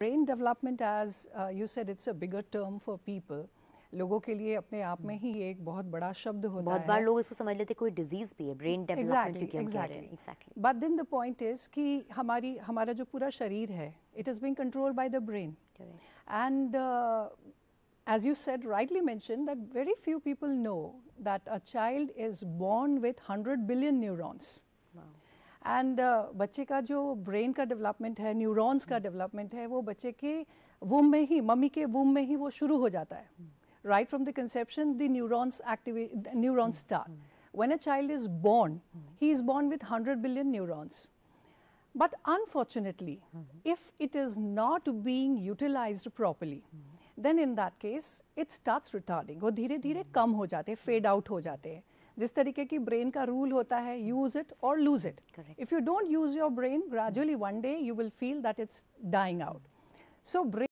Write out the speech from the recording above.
Brain development as you said it's a bigger term for people लोगों के लिए अपने आप में ही एक बहुत बड़ा शब्द होता बहुत है बहुत बार लोग इसको समझ लेते कोई डिजीज भी है brain development exactly but then the point is कि हमारी हमारा जो पूरा शरीर है it is being control by the brain and as you said rightly mentioned that very few people know that a child is born with 100 billion neurons wow. And uh, बच्चे का जो ब्रेन का डेवलपमेंट है neurons का development है वो बच्चे के वूम में ही मम्मी के वूम में ही वो शुरू हो जाता है right from the conception the neurons activate neurons start when a child is born he is born with hundred billion neurons but unfortunately if it is not being utilize properly then in that case it start retarding वो धीरे धीरे कम हो जाते fade out हो जाते हैं जिस तरीके की ब्रेन का रूल होता है यूज इट और lose it if you don't use your brain gradually one day you will feel that it's dying out so brain